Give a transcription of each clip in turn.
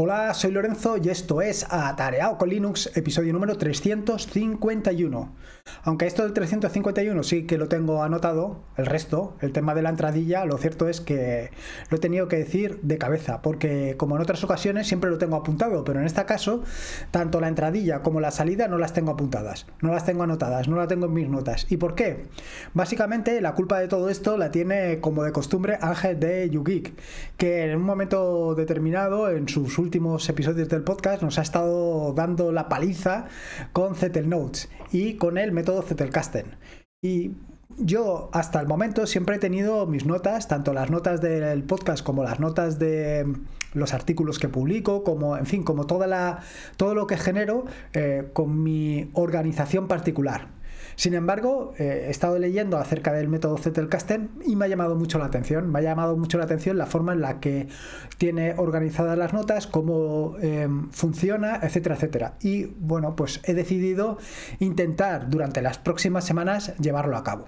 Hola, soy Lorenzo y esto es Atareado con Linux, episodio número 351. Aunque esto del 351 sí que lo tengo anotado, el resto, el tema de la entradilla, lo cierto es que lo he tenido que decir de cabeza, porque como en otras ocasiones siempre lo tengo apuntado, pero en este caso, tanto la entradilla como la salida no las tengo apuntadas, no las tengo anotadas, no las tengo en mis notas. ¿Y por qué? Básicamente la culpa de todo esto la tiene, como de costumbre, Ángel de YouGeek, que en un momento determinado, en sus episodios del podcast nos ha estado dando la paliza con Zetel Notes y con el método Zettelkasten Y yo hasta el momento siempre he tenido mis notas, tanto las notas del podcast como las notas de mm, los artículos que publico, como en fin, como toda la, todo lo que genero eh, con mi organización particular. Sin embargo, eh, he estado leyendo acerca del método Zettelkasten y me ha llamado mucho la atención. Me ha llamado mucho la atención la forma en la que tiene organizadas las notas, cómo em, funciona, etcétera, etcétera. Y bueno, pues he decidido intentar durante las próximas semanas llevarlo a cabo.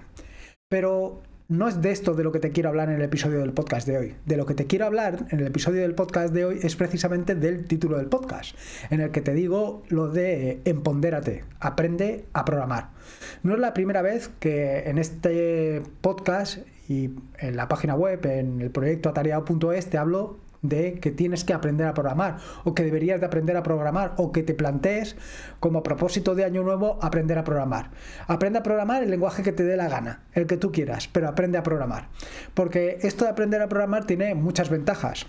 Pero no es de esto de lo que te quiero hablar en el episodio del podcast de hoy. De lo que te quiero hablar en el episodio del podcast de hoy es precisamente del título del podcast, en el que te digo lo de eh, empondérate, aprende a programar. No es la primera vez que en este podcast y en la página web, en el proyecto atareado.es, te hablo de que tienes que aprender a programar o que deberías de aprender a programar o que te plantees como propósito de año nuevo aprender a programar. Aprende a programar el lenguaje que te dé la gana, el que tú quieras, pero aprende a programar. Porque esto de aprender a programar tiene muchas ventajas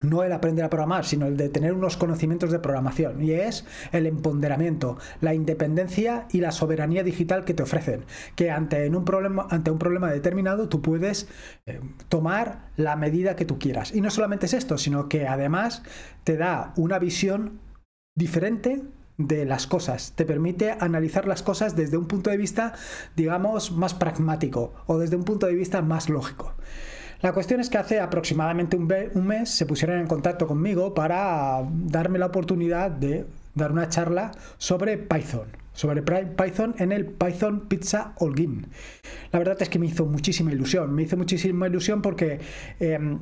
no el aprender a programar, sino el de tener unos conocimientos de programación, y es el empoderamiento, la independencia y la soberanía digital que te ofrecen, que ante, un, problema, determinado tú puedes eh, tomar la medida que tú quieras. Y no solamente es esto, sino que además te da una visión diferente de las cosas, te permite analizar las cosas desde un punto de vista, digamos, más pragmático o desde un punto de vista más lógico. La cuestión es que hace aproximadamente un, mes se pusieron en contacto conmigo para darme la oportunidad de dar una charla sobre Python, sobre Python en el Python Pizza All Game. La verdad es que me hizo muchísima ilusión, me hizo muchísima ilusión porque em,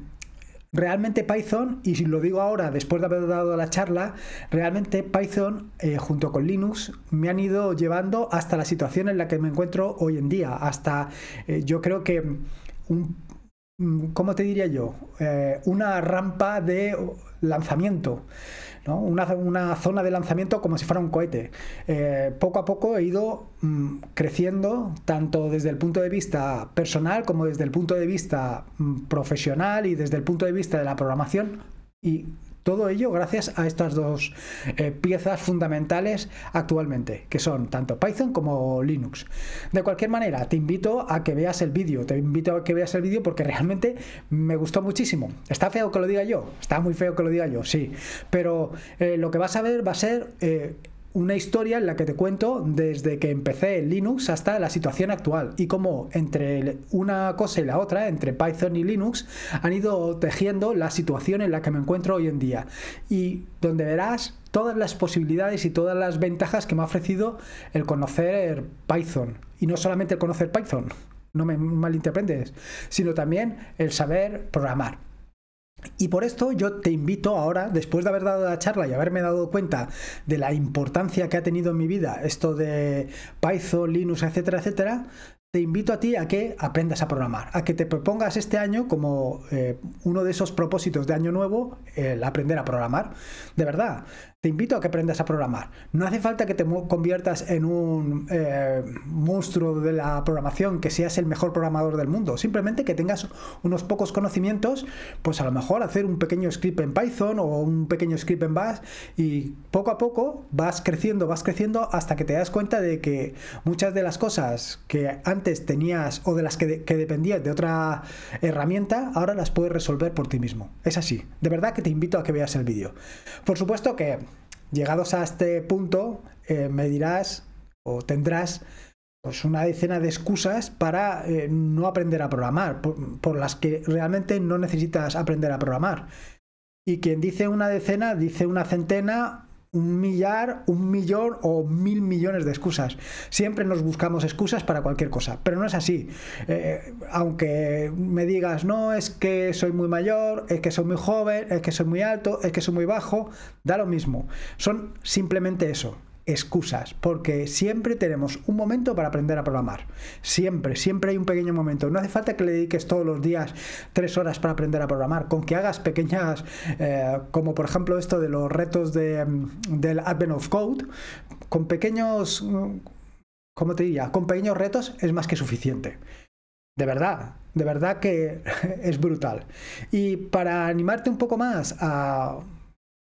realmente Python, y lo digo ahora después de haber dado la charla, realmente Python eh, junto con Linux me han ido llevando hasta la situación en la que me encuentro hoy en día, hasta eh, yo creo que un Mm, ¿cómo te diría yo? Eh, una rampa de lanzamiento, una, zona de lanzamiento como si fuera un cohete. Eh, poco a poco he ido mm, creciendo, tanto desde el punto de vista personal como desde el punto de vista mm, profesional y desde el punto de vista de la programación. Y todo ello gracias a estas dos eh, piezas fundamentales actualmente, que son tanto Python como Linux. De cualquier manera, te invito a que veas el vídeo, te invito a que veas el vídeo porque realmente me gustó muchísimo. Está feo que lo diga yo, está muy feo que lo diga yo, sí, pero eh, lo que vas a ver va a ser... Eh, una historia en la que te cuento desde que empecé en Linux hasta la situación actual y cómo entre una cosa y la otra, entre Python y Linux, han ido tejiendo la situación en la que me encuentro hoy en día y donde verás todas las posibilidades y todas las ventajas que me ha ofrecido el conocer Python y no solamente el conocer Python no me malinterpretes, sino también el saber programar. Y por esto yo te invito ahora, después de haber dado la charla y haberme dado cuenta de la importancia que ha tenido en mi vida esto de Python, Linux, etcétera, etcétera, te invito a ti a que aprendas a programar, a que te propongas este año como eh, uno de esos propósitos de año nuevo el aprender a programar. De verdad, te invito a que aprendas a programar. No hace falta que te conviertas en un eh, monstruo de la programación, que seas el mejor programador del mundo. Simplemente que tengas unos pocos conocimientos, pues a lo mejor hacer un pequeño script en Python o un pequeño script en Bash y poco a poco vas creciendo, vas creciendo hasta que te das cuenta de que muchas de las cosas que antes tenías o de las que, que dependías de otra herramienta, ahora las puedes resolver por ti mismo. Es así. De verdad que te invito a que veas el vídeo. Por supuesto que llegados a este punto, eh, me dirás o tendrás pues una decena de excusas para eh, no aprender a programar, por, las que realmente no necesitas aprender a programar. Y quien dice una decena, dice una centena un millar, un millón o mil millones de excusas. Siempre nos buscamos excusas para cualquier cosa, pero no es así. Eh, aunque me digas, no, es que soy muy mayor, es que soy muy joven, es que soy muy alto, es que soy muy bajo, da lo mismo. Son simplemente eso, excusas, porque siempre tenemos un momento para aprender a programar. Siempre, siempre hay un pequeño momento. No hace falta que le dediques todos los días tres horas para aprender a programar. Con que hagas pequeñas, eh, como por ejemplo esto de los retos de, mm, del Advent of Code, con pequeños, mm, ¿cómo te diría? Con pequeños retos es más que suficiente. De verdad, de verdad que es brutal. Y para animarte un poco más a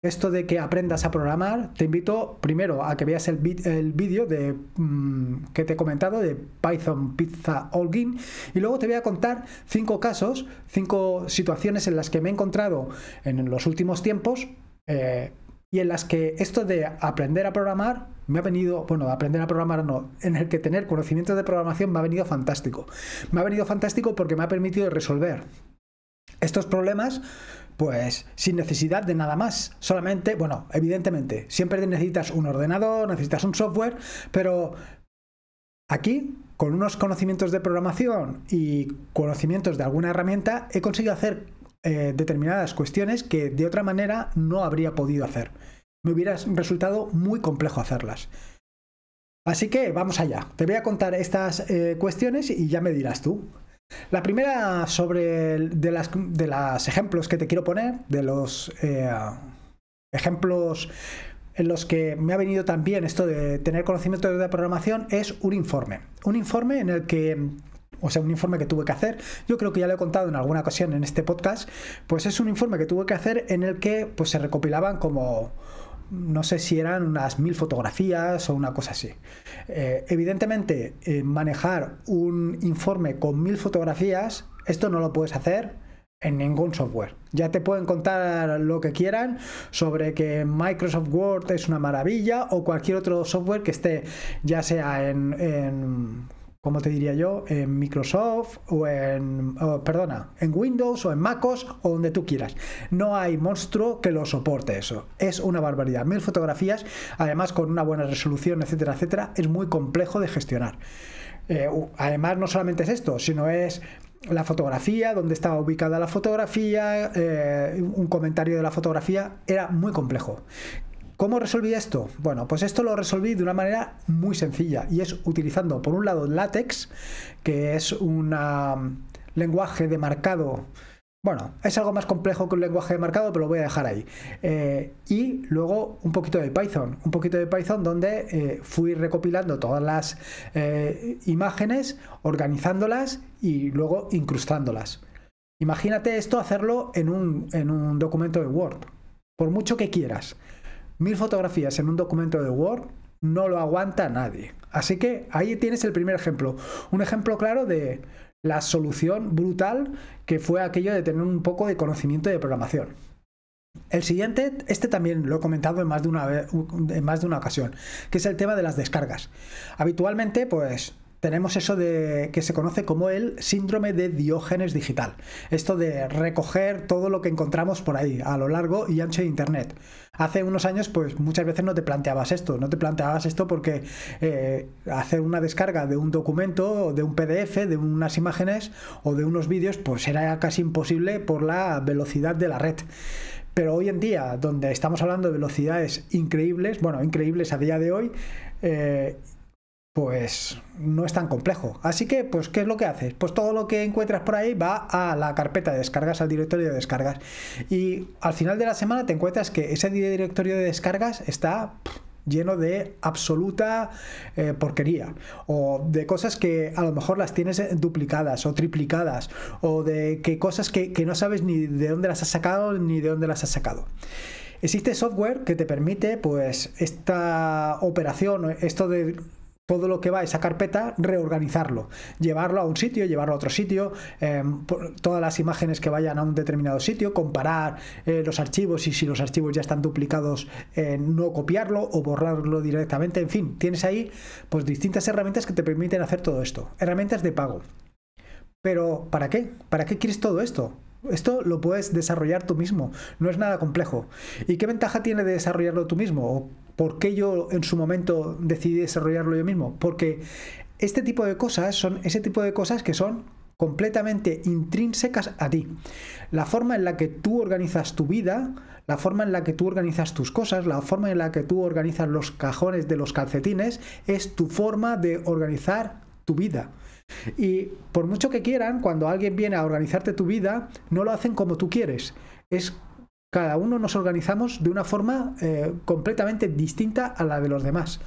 esto de que aprendas a programar, te invito primero a que veas el, vídeo de mm, que te he comentado de Python Pizza Game y luego te voy a contar cinco casos, cinco situaciones en las que me he encontrado en los últimos tiempos eh, y en las que esto de aprender a programar me ha venido, bueno, aprender a programar no, en el que tener conocimientos de programación me ha venido fantástico. Me ha venido fantástico porque me ha permitido resolver estos problemas pues sin necesidad de nada más. Solamente, bueno, evidentemente, siempre necesitas un ordenador, necesitas un software, pero aquí, con unos conocimientos de programación y conocimientos de alguna herramienta, he conseguido hacer eh, determinadas cuestiones que de otra manera no habría podido hacer. Me hubiera resultado muy complejo hacerlas. Así que vamos allá. Te voy a contar estas eh, cuestiones y ya me dirás tú. La primera sobre de los ejemplos que te quiero poner, de los eh, ejemplos en los que me ha venido también esto de tener conocimiento de programación, es un informe. Un informe en el que o sea, un informe que tuve que hacer, yo creo que ya lo he contado en alguna ocasión en este podcast, pues es un informe que tuve que hacer en el que pues, se recopilaban como no sé si eran unas mil fotografías o una cosa así. Eh, evidentemente, eh, manejar un informe con mil fotografías, esto no lo puedes hacer en ningún software. Ya te pueden contar lo que quieran sobre que Microsoft Word es una maravilla o cualquier otro software que esté ya sea en como te diría yo, en Microsoft o en, perdona, en Windows o en MacOS o donde tú quieras. No hay monstruo que lo soporte eso. Es una barbaridad. Mil fotografías, además con una buena resolución, etcétera, etcétera, es muy complejo de gestionar. Eh, además, no solamente es esto, sino es la fotografía, dónde estaba ubicada la fotografía, eh, un comentario de la fotografía, era muy complejo. ¿Cómo resolví esto? Bueno, pues esto lo resolví de una manera muy sencilla y es utilizando por un lado LaTeX, que es un lenguaje de marcado bueno, es algo más complejo que un lenguaje de marcado, pero lo voy a dejar ahí. Eh, y luego un poquito de Python, un poquito de Python donde eh, fui recopilando todas las eh, imágenes, organizándolas y luego incrustándolas. Imagínate esto hacerlo en un, en un documento de Word, por mucho que quieras. Mil fotografías en un documento de Word no lo aguanta nadie. Así que ahí tienes el primer ejemplo. Un ejemplo claro de la solución brutal que fue aquello de tener un poco de conocimiento de programación. El siguiente, este también lo he comentado en más, de una, en más de una ocasión, que es el tema de las descargas. Habitualmente, pues tenemos eso de que se conoce como el síndrome de Diógenes digital. Esto de recoger todo lo que encontramos por ahí, a lo largo y ancho de Internet. Hace unos años, pues muchas veces no te planteabas esto, no te planteabas esto porque eh, hacer una descarga de un documento, de un PDF, de unas imágenes o de unos vídeos, pues era casi imposible por la velocidad de la red. Pero hoy en día, donde estamos hablando de velocidades increíbles, bueno, increíbles a día de hoy, eh, pues no es tan complejo. Así que, pues, ¿qué es lo que haces? Pues todo lo que encuentras por ahí va a la carpeta de descargas, al directorio de descargas. Y al final de la semana te encuentras que ese directorio de descargas está lleno de absoluta eh, porquería o de cosas que a lo mejor las tienes eh, duplicadas o triplicadas o de que cosas que no sabes ni de dónde las has sacado ni de dónde las has sacado. Existe software que te permite pues esta operación, esto de todo lo que va a esa carpeta, reorganizarlo, llevarlo a un sitio, llevarlo a otro sitio, em, todas las imágenes que vayan a un determinado sitio, comparar eh, los archivos y si los archivos ya están duplicados, eh, no copiarlo o borrarlo directamente, en fin, tienes ahí pues distintas herramientas que te permiten hacer todo esto, herramientas de pago. Pero ¿para qué? ¿Para qué quieres todo esto? Esto lo puedes desarrollar tú mismo, no es nada complejo. ¿Y qué ventaja tiene de desarrollarlo tú mismo? ¿Por qué yo en su momento decidí desarrollarlo yo mismo? Porque este tipo de cosas son ese tipo de cosas que son completamente intrínsecas a ti. La forma en la que tú organizas tu vida, la forma en la que tú organizas tus cosas, la forma en la que tú organizas los cajones de los calcetines, es tu forma de organizar tu vida. Y por mucho que quieran, cuando alguien viene a organizarte tu vida, no lo hacen como tú quieres. Es cada uno nos organizamos de una forma eh, completamente distinta a la de los demás.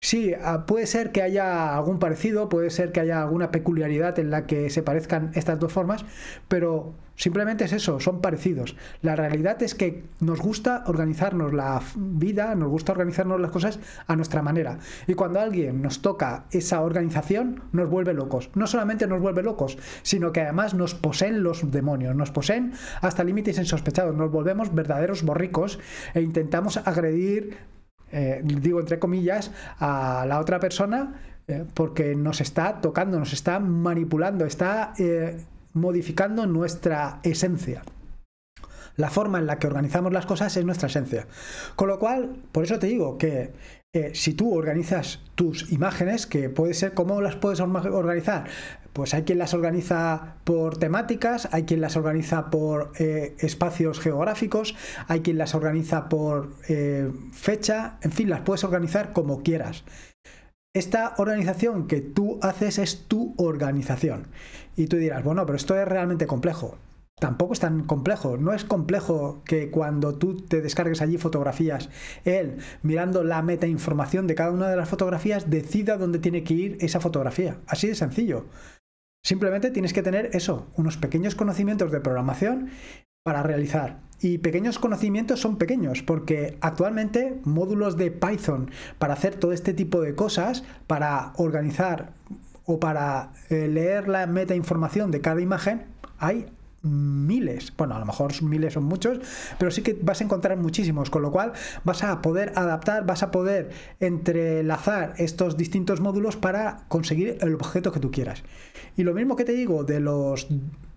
Sí, ah, puede ser que haya algún parecido, puede ser que haya alguna peculiaridad en la que se parezcan estas dos formas, pero simplemente es eso, son parecidos. La realidad es que nos gusta organizarnos la vida, nos gusta organizarnos las cosas a nuestra manera. Y cuando alguien nos toca esa organización, nos vuelve locos. No solamente nos vuelve locos, sino que además nos poseen los demonios, nos poseen hasta límites insospechados, nos volvemos verdaderos borricos e intentamos agredir eh, digo entre comillas, a la otra persona eh, porque nos está tocando, nos está manipulando, está eh, modificando nuestra esencia. La forma en la que organizamos las cosas es nuestra esencia. Con lo cual, por eso te digo que eh, si tú organizas tus imágenes, que puede ser cómo las puedes organizar, pues hay quien las organiza por temáticas, hay quien las organiza por eh, espacios geográficos, hay quien las organiza por eh, fecha, en fin, las puedes organizar como quieras. Esta organización que tú haces es tu organización. Y tú dirás, bueno, pero esto es realmente complejo tampoco es tan complejo. No es complejo que cuando tú te descargues allí fotografías, él, mirando la meta información de cada una de las fotografías, decida dónde tiene que ir esa fotografía. Así de sencillo. Simplemente tienes que tener eso, unos pequeños conocimientos de programación para realizar. Y pequeños conocimientos son pequeños, porque actualmente módulos de Python para hacer todo este tipo de cosas, para organizar o para eh, leer la meta información de cada imagen, hay miles, bueno, a lo mejor miles son muchos, pero sí que vas a encontrar muchísimos, con lo cual vas a poder adaptar, vas a poder entrelazar estos distintos módulos para conseguir el objeto que tú quieras. Y lo mismo que te digo de los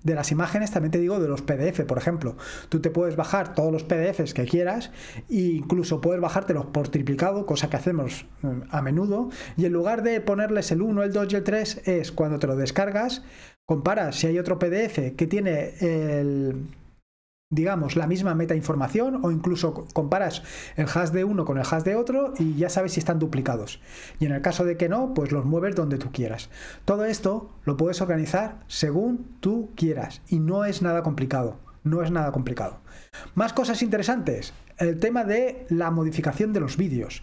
de las imágenes, también te digo de los PDF, por ejemplo. Tú te puedes bajar todos los PDFs que quieras e incluso puedes bajártelos por triplicado, cosa que hacemos mm, a menudo. Y en lugar de ponerles el 1, el 2 y el 3, es cuando te lo descargas, Comparas si hay otro PDF que tiene el, digamos, la misma meta información o incluso comparas el hash de uno con el hash de otro y ya sabes si están duplicados. Y en el caso de que no, pues los mueves donde tú quieras. Todo esto lo puedes organizar según tú quieras y no es nada complicado. No es nada complicado. Más cosas interesantes. El tema de la modificación de los vídeos.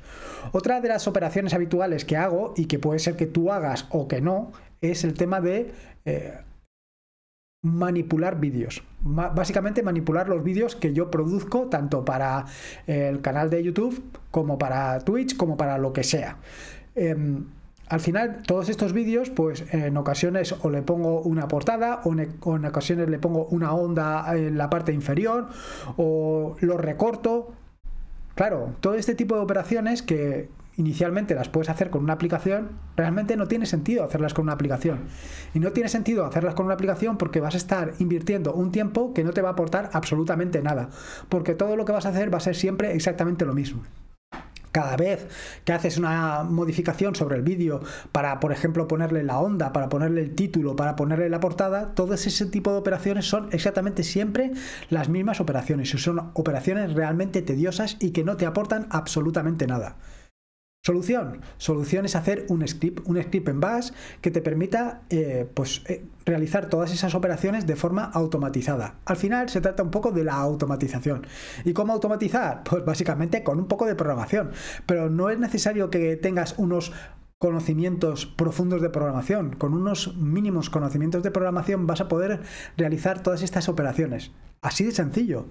Otra de las operaciones habituales que hago y que puede ser que tú hagas o que no, es el tema de eh, manipular vídeos. básicamente manipular los vídeos que yo produzco tanto para eh, el canal de YouTube como para Twitch, como para lo que sea. Em, al final, todos estos vídeos, pues en ocasiones o le pongo una portada, o en, o en, ocasiones le pongo una onda en la parte inferior, o lo recorto. Claro, todo este tipo de operaciones que inicialmente las puedes hacer con una aplicación, realmente no tiene sentido hacerlas con una aplicación. Y no tiene sentido hacerlas con una aplicación porque vas a estar invirtiendo un tiempo que no te va a aportar absolutamente nada, porque todo lo que vas a hacer va a ser siempre exactamente lo mismo cada vez que haces una modificación sobre el vídeo para, por ejemplo, ponerle la onda, para ponerle el título, para ponerle la portada, todo ese tipo de operaciones son exactamente siempre las mismas operaciones y son operaciones realmente tediosas y que no te aportan absolutamente nada. Solución. Solución es hacer un script, un script en Bash que te permita eh, pues, eh, realizar todas esas operaciones de forma automatizada. Al final se trata un poco de la automatización. ¿Y cómo automatizar? Pues básicamente con un poco de programación. Pero no es necesario que tengas unos conocimientos profundos de programación. Con unos mínimos conocimientos de programación vas a poder realizar todas estas operaciones. Así de sencillo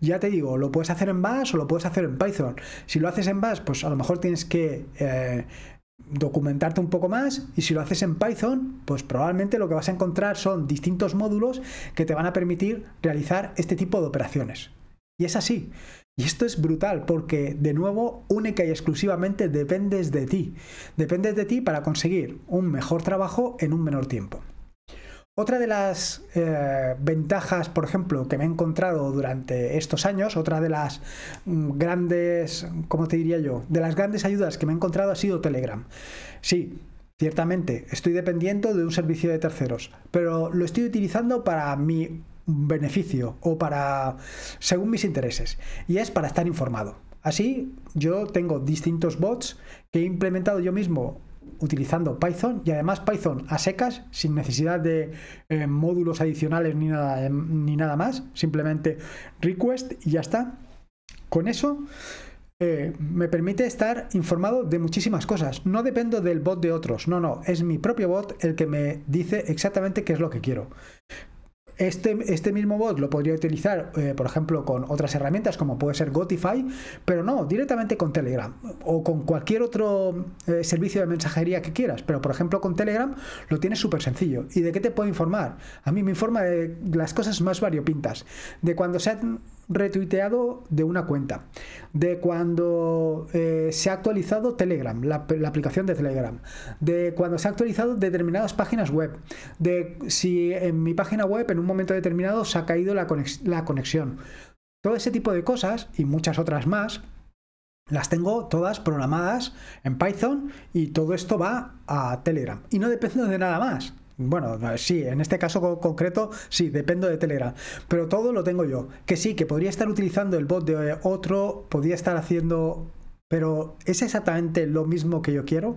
ya te digo, lo puedes hacer en Bash o lo puedes hacer en Python. Si lo haces en Bash, pues a lo mejor tienes que eh, documentarte un poco más y si lo haces en Python, pues probablemente lo que vas a encontrar son distintos módulos que te van a permitir realizar este tipo de operaciones. Y es así. Y esto es brutal porque, de nuevo, única y exclusivamente dependes de ti. Dependes de ti para conseguir un mejor trabajo en un menor tiempo. Otra de las eh, ventajas, por ejemplo, que me he encontrado durante estos años, otra de las mm, grandes, ¿cómo te diría yo? De las grandes ayudas que me he encontrado ha sido Telegram. Sí, ciertamente, estoy dependiendo de un servicio de terceros, pero lo estoy utilizando para mi beneficio o para, según mis intereses, y es para estar informado. Así, yo tengo distintos bots que he implementado yo mismo utilizando Python y además Python a secas, sin necesidad de eh, módulos adicionales ni nada, em, ni nada más, simplemente request y ya está. Con eso eh, me permite estar informado de muchísimas cosas. No dependo del bot de otros, no, no, es mi propio bot el que me dice exactamente qué es lo que quiero. Este, este, mismo bot lo podría utilizar, eh, por ejemplo, con otras herramientas como puede ser Gotify, pero no, directamente con Telegram o con cualquier otro eh, servicio de mensajería que quieras. Pero, por ejemplo, con Telegram lo tienes súper sencillo. ¿Y de qué te puede informar? A mí me informa de las cosas más variopintas, de cuando se retuiteado de una cuenta, de cuando eh, se ha actualizado Telegram, la, aplicación de Telegram, de cuando se ha actualizado determinadas páginas web, de si en mi página web en un momento determinado se ha caído la, la conexión. Todo ese tipo de cosas y muchas otras más las tengo todas programadas en Python y todo esto va a Telegram y no depende de nada más. Bueno, eh, sí, en este caso concreto, sí, dependo de Telegram. Pero todo lo tengo yo. Que sí, que podría estar utilizando el bot de eh, otro, podría estar haciendo. Pero ¿es exactamente lo mismo que yo quiero?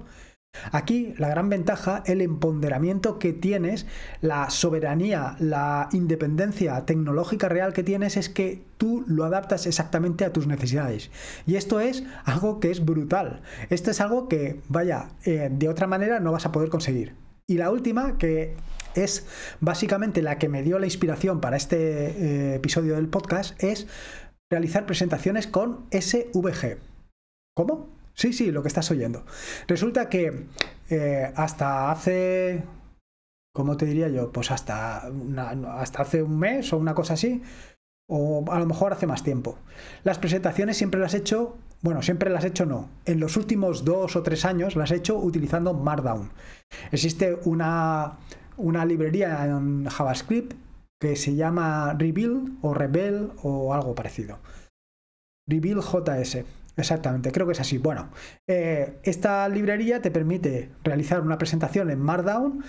Aquí la gran ventaja, el empoderamiento que tienes, la soberanía, la independencia tecnológica real que tienes es que tú lo adaptas exactamente a tus necesidades. Y esto es algo que es brutal. Esto es algo que, vaya, eh, de otra manera no vas a poder conseguir. Y la última, que es básicamente la que me dio la inspiración para este eh, episodio del podcast, es realizar presentaciones con SVG. ¿Cómo? Sí, sí, lo que estás oyendo. Resulta que eh, hasta hace ¿cómo te diría yo? Pues hasta, hasta hace un mes o una cosa así, o a lo mejor hace más tiempo. Las presentaciones siempre las he hecho bueno, siempre las he hecho no. En los últimos dos o tres años las he hecho utilizando Markdown. Existe una, una librería en JavaScript que se llama reveal o Rebel o algo parecido. reveal JS. Exactamente, creo que es así. Bueno, eh, esta librería te permite realizar una presentación en Markdown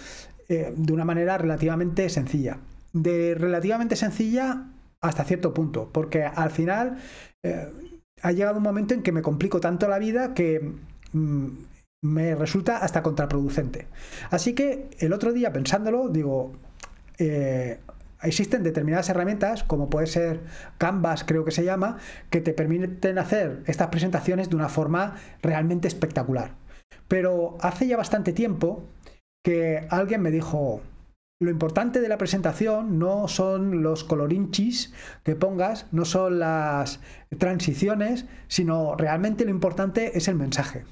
eh, de una manera relativamente sencilla. De relativamente sencilla hasta cierto punto, porque al final eh, ha llegado un momento en que me complico tanto la vida que mm, me resulta hasta contraproducente. Así que el otro día pensándolo, digo, eh, existen determinadas herramientas, como puede ser Canvas, creo que se llama, que te permiten hacer estas presentaciones de una forma realmente espectacular. Pero hace ya bastante tiempo que alguien me dijo, lo importante de la presentación no son los colorinchis que pongas, no son las transiciones, sino realmente lo importante es el mensaje.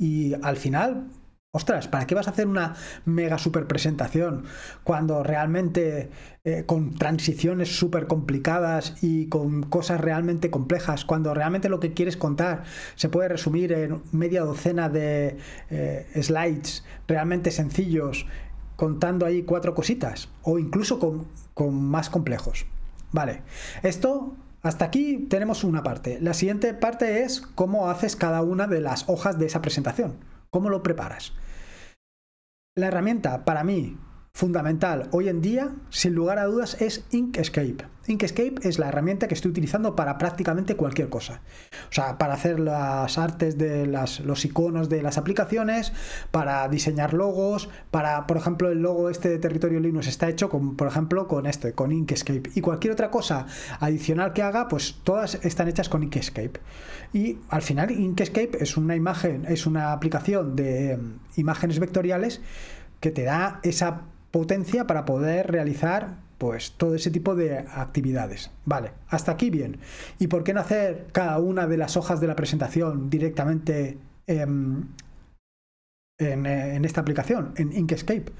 Y al final, Ostras, ¿para qué vas a hacer una mega super presentación cuando realmente eh, con transiciones súper complicadas y con cosas realmente complejas, cuando realmente lo que quieres contar se puede resumir en media docena de eh, slides realmente sencillos contando ahí cuatro cositas o incluso con, con más complejos. Vale, esto hasta aquí tenemos una parte. La siguiente parte es cómo haces cada una de las hojas de esa presentación, cómo lo preparas. La herramienta para mí fundamental hoy en día, sin lugar a dudas, es Inkscape. Inkscape es la herramienta que estoy utilizando para prácticamente cualquier cosa. O sea, para hacer las artes de los iconos de las aplicaciones, para diseñar logos, para, por ejemplo, el logo este de Territorio Linux está hecho, con, por ejemplo, con este, con Inkscape. Y cualquier otra cosa adicional que haga, pues todas están hechas con Inkscape. Y al final, Inkscape es una imagen, es una aplicación de em, imágenes vectoriales que te da esa potencia para poder realizar pues todo ese tipo de actividades. Vale, hasta aquí bien. ¿Y por qué no hacer cada una de las hojas de la presentación directamente em, en, eh, en esta aplicación, en Inkscape?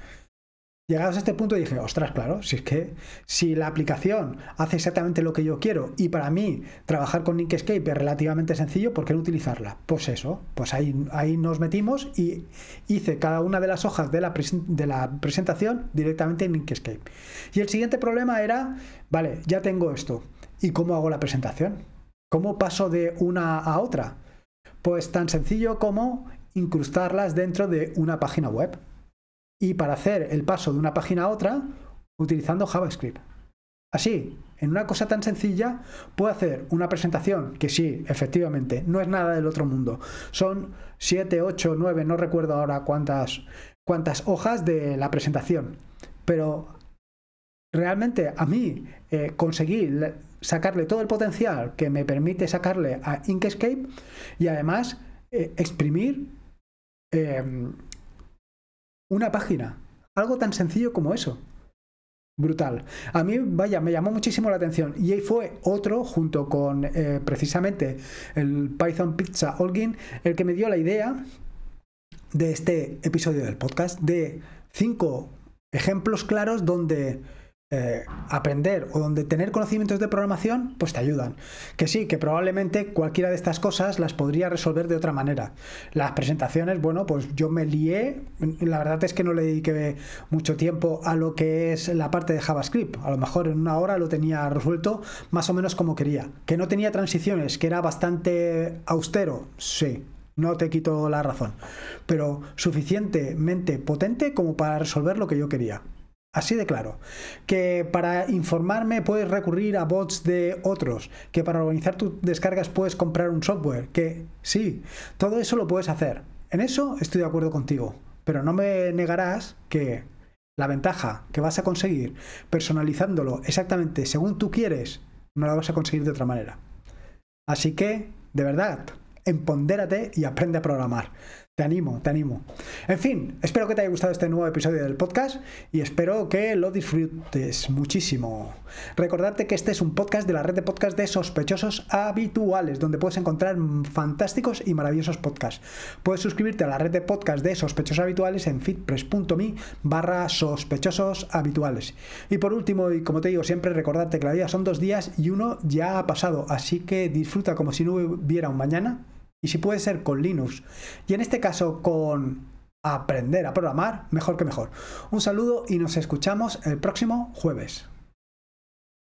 Llegados a este punto dije, ostras, claro, si es que si la aplicación hace exactamente lo que yo quiero y para mí trabajar con Inkscape es relativamente sencillo, ¿por qué no utilizarla? Pues eso, pues ahí, ahí nos metimos y hice cada una de las hojas de la, de la presentación directamente en Inkscape. Y el siguiente problema era, vale, ya tengo esto, ¿y cómo hago la presentación? ¿Cómo paso de una a otra? Pues tan sencillo como incrustarlas dentro de una página web y para hacer el paso de una página a otra utilizando JavaScript. Así, en una cosa tan sencilla, puedo hacer una presentación que sí, efectivamente, no es nada del otro mundo. Son 7, 8, 9, no recuerdo ahora cuántas, cuántas hojas de la presentación. Pero realmente a mí eh, conseguir sacarle todo el potencial que me permite sacarle a Inkscape y además eh, exprimir em, una página. Algo tan sencillo como eso. Brutal. A mí, vaya, me llamó muchísimo la atención. Y ahí fue otro, junto con eh, precisamente el Python Pizza Allgin el que me dio la idea de este episodio del podcast, de cinco ejemplos claros donde eh, aprender o donde tener conocimientos de programación, pues te ayudan. Que sí, que probablemente cualquiera de estas cosas las podría resolver de otra manera. Las presentaciones, bueno, pues yo me lié, la verdad es que no le dediqué mucho tiempo a lo que es la parte de JavaScript. A lo mejor en una hora lo tenía resuelto más o menos como quería. Que no tenía transiciones, que era bastante austero, sí, no te quito la razón, pero suficientemente potente como para resolver lo que yo quería. Así de claro. Que para informarme puedes recurrir a bots de otros. Que para organizar tus descargas puedes comprar un software. Que sí, todo eso lo puedes hacer. En eso estoy de acuerdo contigo. Pero no me negarás que la ventaja que vas a conseguir personalizándolo exactamente según tú quieres, no la vas a conseguir de otra manera. Así que, de verdad, empodérate y aprende a programar. Te animo, te animo. En fin, espero que te haya gustado este nuevo episodio del podcast y espero que lo disfrutes muchísimo. Recordarte que este es un podcast de la red de podcast de sospechosos habituales, donde puedes encontrar fantásticos y maravillosos podcasts. Puedes suscribirte a la red de podcast de sospechosos habituales en fitpress.me barra sospechosos habituales. Y por último, y como te digo siempre, recordarte que la vida son dos días y uno ya ha pasado, así que disfruta como si no hubiera un mañana y si puede ser con Linux y en este caso con aprender a programar, mejor que mejor. Un saludo y nos escuchamos el próximo jueves.